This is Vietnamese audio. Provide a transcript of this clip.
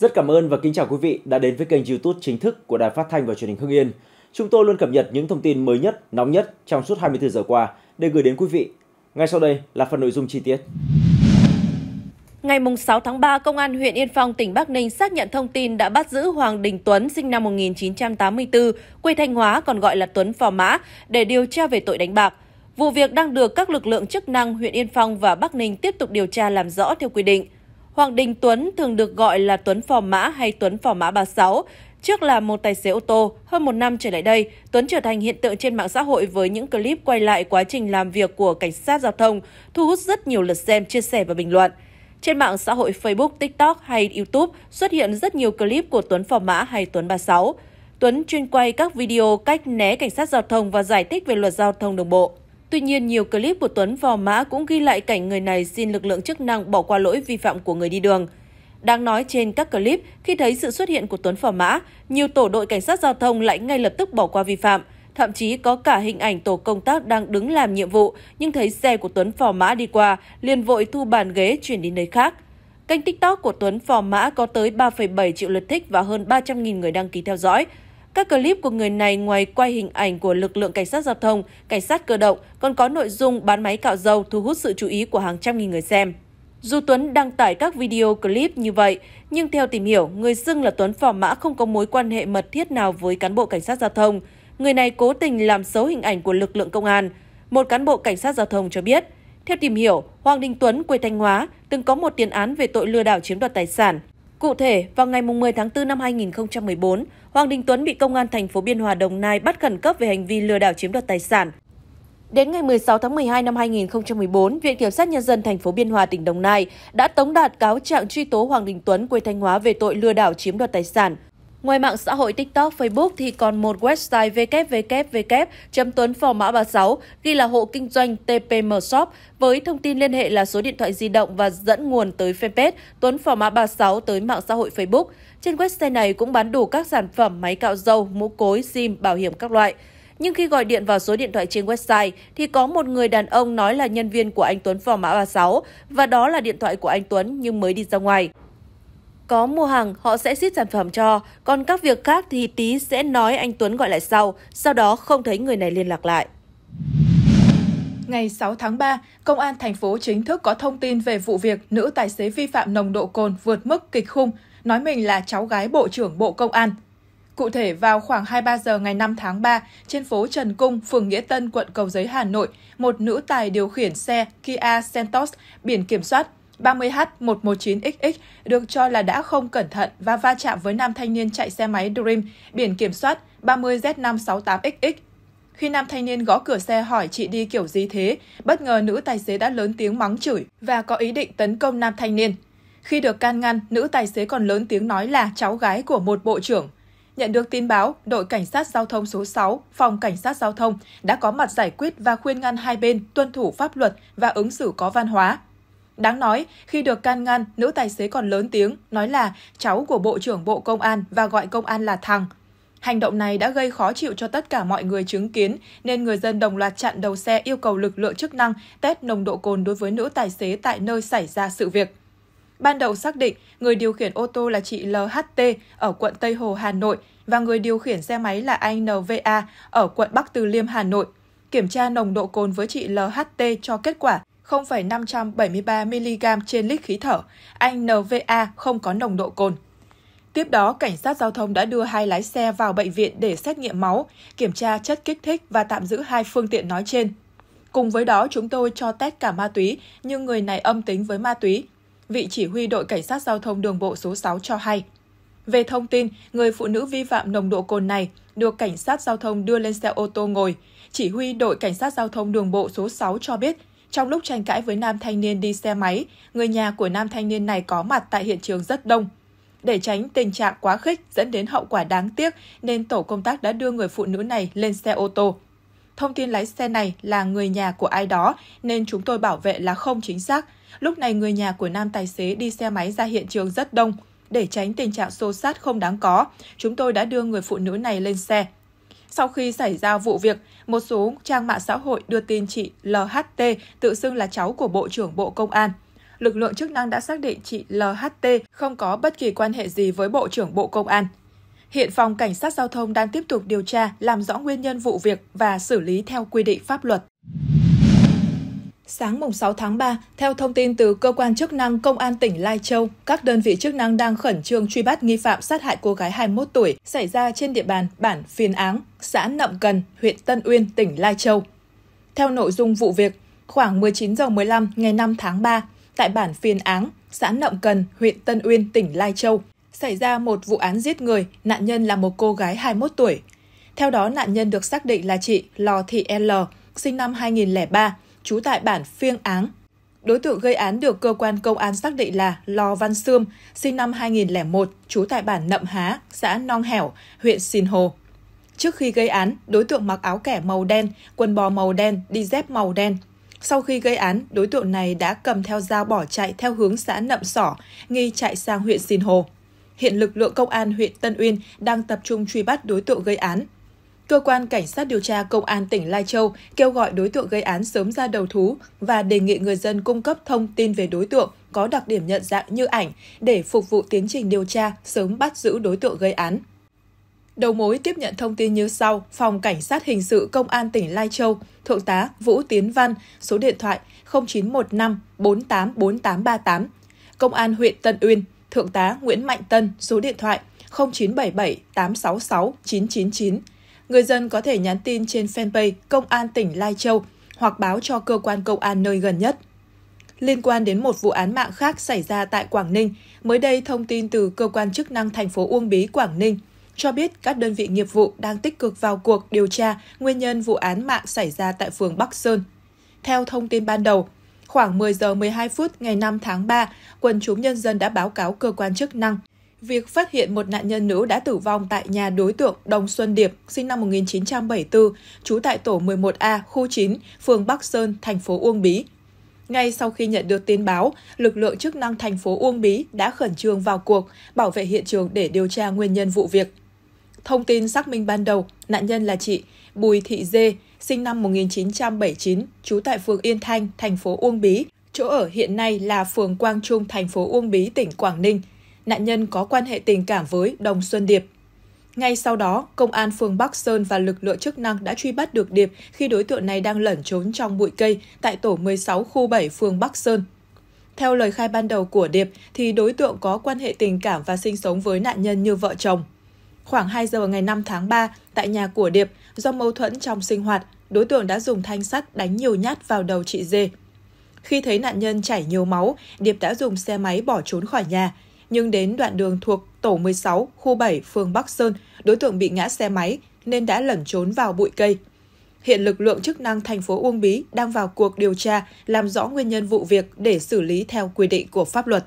Rất cảm ơn và kính chào quý vị đã đến với kênh YouTube chính thức của Đài Phát thanh và Truyền hình Hưng Yên. Chúng tôi luôn cập nhật những thông tin mới nhất, nóng nhất trong suốt 24 giờ qua để gửi đến quý vị. Ngay sau đây là phần nội dung chi tiết. Ngày 6 tháng 3, Công an huyện Yên Phong, tỉnh Bắc Ninh xác nhận thông tin đã bắt giữ Hoàng Đình Tuấn, sinh năm 1984, quê Thanh Hóa, còn gọi là Tuấn Phò Mã, để điều tra về tội đánh bạc. Vụ việc đang được các lực lượng chức năng huyện Yên Phong và Bắc Ninh tiếp tục điều tra làm rõ theo quy định. Hoàng Đình Tuấn thường được gọi là Tuấn Phò Mã hay Tuấn Phò Mã 36. Trước là một tài xế ô tô, hơn một năm trở lại đây, Tuấn trở thành hiện tượng trên mạng xã hội với những clip quay lại quá trình làm việc của cảnh sát giao thông, thu hút rất nhiều lượt xem, chia sẻ và bình luận. Trên mạng xã hội Facebook, TikTok hay YouTube xuất hiện rất nhiều clip của Tuấn Phò Mã hay Tuấn 36. Tuấn chuyên quay các video cách né cảnh sát giao thông và giải thích về luật giao thông đường bộ. Tuy nhiên, nhiều clip của Tuấn vò mã cũng ghi lại cảnh người này xin lực lượng chức năng bỏ qua lỗi vi phạm của người đi đường. Đáng nói trên các clip, khi thấy sự xuất hiện của Tuấn phò mã, nhiều tổ đội cảnh sát giao thông lại ngay lập tức bỏ qua vi phạm. Thậm chí có cả hình ảnh tổ công tác đang đứng làm nhiệm vụ nhưng thấy xe của Tuấn phò mã đi qua, liền vội thu bàn ghế chuyển đi nơi khác. Kênh TikTok của Tuấn phò mã có tới 3,7 triệu lượt thích và hơn 300.000 người đăng ký theo dõi. Các clip của người này ngoài quay hình ảnh của lực lượng cảnh sát giao thông, cảnh sát cơ động, còn có nội dung bán máy cạo dâu thu hút sự chú ý của hàng trăm nghìn người xem. Dù Tuấn đăng tải các video clip như vậy, nhưng theo tìm hiểu, người xưng là Tuấn Phò Mã không có mối quan hệ mật thiết nào với cán bộ cảnh sát giao thông. Người này cố tình làm xấu hình ảnh của lực lượng công an. Một cán bộ cảnh sát giao thông cho biết, theo tìm hiểu, Hoàng Đình Tuấn quê Thanh Hóa từng có một tiền án về tội lừa đảo chiếm đoạt tài sản. Cụ thể, vào ngày 10 tháng 4 năm 2014, Hoàng Đình Tuấn bị Công an thành phố Biên Hòa Đồng Nai bắt khẩn cấp về hành vi lừa đảo chiếm đoạt tài sản. Đến ngày 16 tháng 12 năm 2014, Viện Kiểm sát Nhân dân thành phố Biên Hòa, tỉnh Đồng Nai đã tống đạt cáo trạng truy tố Hoàng Đình Tuấn quê Thanh Hóa về tội lừa đảo chiếm đoạt tài sản – Ngoài mạng xã hội TikTok, Facebook thì còn một website www.tuấn36 ghi là hộ kinh doanh TPM Shop với thông tin liên hệ là số điện thoại di động và dẫn nguồn tới fanpage Tuấn Phò Format 36 tới mạng xã hội Facebook. Trên website này cũng bán đủ các sản phẩm máy cạo râu, mũ cối, sim, bảo hiểm các loại. Nhưng khi gọi điện vào số điện thoại trên website thì có một người đàn ông nói là nhân viên của anh Tuấn Phò Mã 36 và đó là điện thoại của anh Tuấn nhưng mới đi ra ngoài. Có mua hàng, họ sẽ ship sản phẩm cho, còn các việc khác thì Tý sẽ nói anh Tuấn gọi lại sau, sau đó không thấy người này liên lạc lại. Ngày 6 tháng 3, Công an thành phố chính thức có thông tin về vụ việc nữ tài xế vi phạm nồng độ cồn vượt mức kịch khung, nói mình là cháu gái Bộ trưởng Bộ Công an. Cụ thể, vào khoảng 23 giờ ngày 5 tháng 3, trên phố Trần Cung, phường Nghĩa Tân, quận Cầu Giấy, Hà Nội, một nữ tài điều khiển xe Kia Sentos biển kiểm soát 30H119XX được cho là đã không cẩn thận và va chạm với nam thanh niên chạy xe máy Dream biển kiểm soát 30Z568XX. Khi nam thanh niên gõ cửa xe hỏi chị đi kiểu gì thế, bất ngờ nữ tài xế đã lớn tiếng mắng chửi và có ý định tấn công nam thanh niên. Khi được can ngăn, nữ tài xế còn lớn tiếng nói là cháu gái của một bộ trưởng. Nhận được tin báo, đội cảnh sát giao thông số 6, phòng cảnh sát giao thông đã có mặt giải quyết và khuyên ngăn hai bên tuân thủ pháp luật và ứng xử có văn hóa. Đáng nói, khi được can ngăn, nữ tài xế còn lớn tiếng, nói là cháu của Bộ trưởng Bộ Công an và gọi công an là thằng. Hành động này đã gây khó chịu cho tất cả mọi người chứng kiến, nên người dân đồng loạt chặn đầu xe yêu cầu lực lượng chức năng test nồng độ cồn đối với nữ tài xế tại nơi xảy ra sự việc. Ban đầu xác định, người điều khiển ô tô là chị LHT ở quận Tây Hồ, Hà Nội và người điều khiển xe máy là anh NVA ở quận Bắc Từ Liêm, Hà Nội. Kiểm tra nồng độ cồn với chị LHT cho kết quả 0,573 mg trên lít khí thở, anh NVA không có nồng độ cồn. Tiếp đó, cảnh sát giao thông đã đưa hai lái xe vào bệnh viện để xét nghiệm máu, kiểm tra chất kích thích và tạm giữ hai phương tiện nói trên. Cùng với đó, chúng tôi cho test cả ma túy, nhưng người này âm tính với ma túy. Vị chỉ huy đội cảnh sát giao thông đường bộ số 6 cho hay. Về thông tin, người phụ nữ vi phạm nồng độ cồn này được cảnh sát giao thông đưa lên xe ô tô ngồi. Chỉ huy đội cảnh sát giao thông đường bộ số 6 cho biết trong lúc tranh cãi với nam thanh niên đi xe máy, người nhà của nam thanh niên này có mặt tại hiện trường rất đông. Để tránh tình trạng quá khích dẫn đến hậu quả đáng tiếc nên tổ công tác đã đưa người phụ nữ này lên xe ô tô. Thông tin lái xe này là người nhà của ai đó nên chúng tôi bảo vệ là không chính xác. Lúc này người nhà của nam tài xế đi xe máy ra hiện trường rất đông. Để tránh tình trạng xô sát không đáng có, chúng tôi đã đưa người phụ nữ này lên xe. Sau khi xảy ra vụ việc, một số trang mạng xã hội đưa tin chị LHT tự xưng là cháu của Bộ trưởng Bộ Công an. Lực lượng chức năng đã xác định chị LHT không có bất kỳ quan hệ gì với Bộ trưởng Bộ Công an. Hiện phòng cảnh sát giao thông đang tiếp tục điều tra, làm rõ nguyên nhân vụ việc và xử lý theo quy định pháp luật. Sáng mùng 6 tháng 3, theo thông tin từ cơ quan chức năng Công an tỉnh Lai Châu, các đơn vị chức năng đang khẩn trương truy bắt nghi phạm sát hại cô gái 21 tuổi xảy ra trên địa bàn bản Phiên Áng, xã Nậm Cần, huyện Tân Uyên, tỉnh Lai Châu. Theo nội dung vụ việc, khoảng 19 giờ 15 ngày 5 tháng 3, tại bản Phiên Áng, xã Nậm Cần, huyện Tân Uyên, tỉnh Lai Châu, xảy ra một vụ án giết người, nạn nhân là một cô gái 21 tuổi. Theo đó, nạn nhân được xác định là chị Lò Thị L, sinh năm 2003, trú tại bản Phiêng Áng. Đối tượng gây án được cơ quan công an xác định là Lò Văn Sươm, sinh năm 2001, trú tại bản Nậm Há, xã Nong Hẻo, huyện Sìn Hồ. Trước khi gây án, đối tượng mặc áo kẻ màu đen, quần bò màu đen, đi dép màu đen. Sau khi gây án, đối tượng này đã cầm theo dao bỏ chạy theo hướng xã Nậm Sỏ, nghi chạy sang huyện Sìn Hồ. Hiện lực lượng công an huyện Tân Uyên đang tập trung truy bắt đối tượng gây án Cơ quan Cảnh sát điều tra Công an tỉnh Lai Châu kêu gọi đối tượng gây án sớm ra đầu thú và đề nghị người dân cung cấp thông tin về đối tượng có đặc điểm nhận dạng như ảnh để phục vụ tiến trình điều tra sớm bắt giữ đối tượng gây án. Đầu mối tiếp nhận thông tin như sau, Phòng Cảnh sát Hình sự Công an tỉnh Lai Châu, Thượng tá Vũ Tiến Văn, số điện thoại 0915 484838, Công an huyện Tân Uyên, Thượng tá Nguyễn Mạnh Tân, số điện thoại 0977 866 999, người dân có thể nhắn tin trên fanpage Công an tỉnh Lai Châu hoặc báo cho cơ quan công an nơi gần nhất. Liên quan đến một vụ án mạng khác xảy ra tại Quảng Ninh, mới đây thông tin từ cơ quan chức năng thành phố Uông Bí, Quảng Ninh cho biết các đơn vị nghiệp vụ đang tích cực vào cuộc điều tra nguyên nhân vụ án mạng xảy ra tại phường Bắc Sơn. Theo thông tin ban đầu, khoảng 10 giờ 12 phút ngày 5 tháng 3, quần chúng nhân dân đã báo cáo cơ quan chức năng Việc phát hiện một nạn nhân nữ đã tử vong tại nhà đối tượng Đồng Xuân Điệp, sinh năm 1974, trú tại tổ 11A, khu 9, phường Bắc Sơn, thành phố Uông Bí. Ngay sau khi nhận được tin báo, lực lượng chức năng thành phố Uông Bí đã khẩn trương vào cuộc, bảo vệ hiện trường để điều tra nguyên nhân vụ việc. Thông tin xác minh ban đầu, nạn nhân là chị Bùi Thị Dê, sinh năm 1979, trú tại phường Yên Thanh, thành phố Uông Bí, chỗ ở hiện nay là phường Quang Trung, thành phố Uông Bí, tỉnh Quảng Ninh – nạn nhân có quan hệ tình cảm với Đồng Xuân Điệp. Ngay sau đó, công an phường Bắc Sơn và lực lượng chức năng đã truy bắt được Điệp khi đối tượng này đang lẩn trốn trong bụi cây tại tổ 16 khu 7 phường Bắc Sơn. Theo lời khai ban đầu của Điệp thì đối tượng có quan hệ tình cảm và sinh sống với nạn nhân như vợ chồng. Khoảng 2 giờ ngày 5 tháng 3, tại nhà của Điệp, do mâu thuẫn trong sinh hoạt, đối tượng đã dùng thanh sắt đánh nhiều nhát vào đầu chị Dê. Khi thấy nạn nhân chảy nhiều máu, Điệp đã dùng xe máy bỏ trốn khỏi nhà, nhưng đến đoạn đường thuộc tổ 16, khu 7, phường Bắc Sơn, đối tượng bị ngã xe máy nên đã lẩn trốn vào bụi cây. Hiện lực lượng chức năng thành phố Uông Bí đang vào cuộc điều tra, làm rõ nguyên nhân vụ việc để xử lý theo quy định của pháp luật.